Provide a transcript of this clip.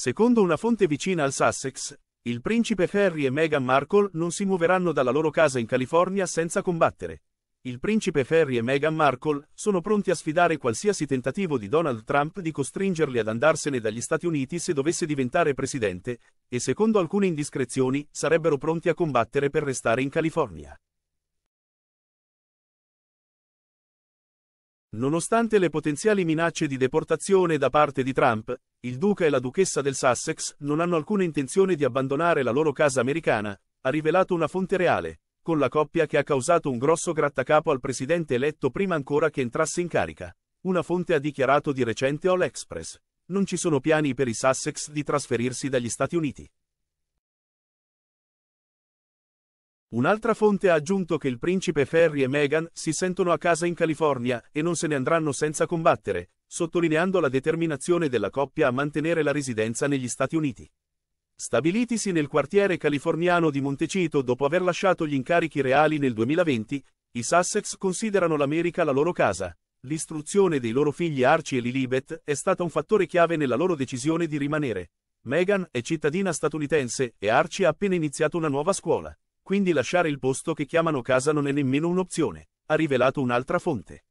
Secondo una fonte vicina al Sussex, il principe Harry e Meghan Markle non si muoveranno dalla loro casa in California senza combattere. Il principe Harry e Meghan Markle sono pronti a sfidare qualsiasi tentativo di Donald Trump di costringerli ad andarsene dagli Stati Uniti se dovesse diventare presidente, e secondo alcune indiscrezioni sarebbero pronti a combattere per restare in California. Nonostante le potenziali minacce di deportazione da parte di Trump, il duca e la duchessa del Sussex non hanno alcuna intenzione di abbandonare la loro casa americana, ha rivelato una fonte reale, con la coppia che ha causato un grosso grattacapo al presidente eletto prima ancora che entrasse in carica. Una fonte ha dichiarato di recente all'Express. Non ci sono piani per i Sussex di trasferirsi dagli Stati Uniti. Un'altra fonte ha aggiunto che il principe Ferry e Meghan si sentono a casa in California e non se ne andranno senza combattere, sottolineando la determinazione della coppia a mantenere la residenza negli Stati Uniti. Stabilitisi nel quartiere californiano di Montecito dopo aver lasciato gli incarichi reali nel 2020, i Sussex considerano l'America la loro casa. L'istruzione dei loro figli Archie e Lilibet è stata un fattore chiave nella loro decisione di rimanere. Meghan è cittadina statunitense e Archie ha appena iniziato una nuova scuola. Quindi lasciare il posto che chiamano casa non è nemmeno un'opzione, ha rivelato un'altra fonte.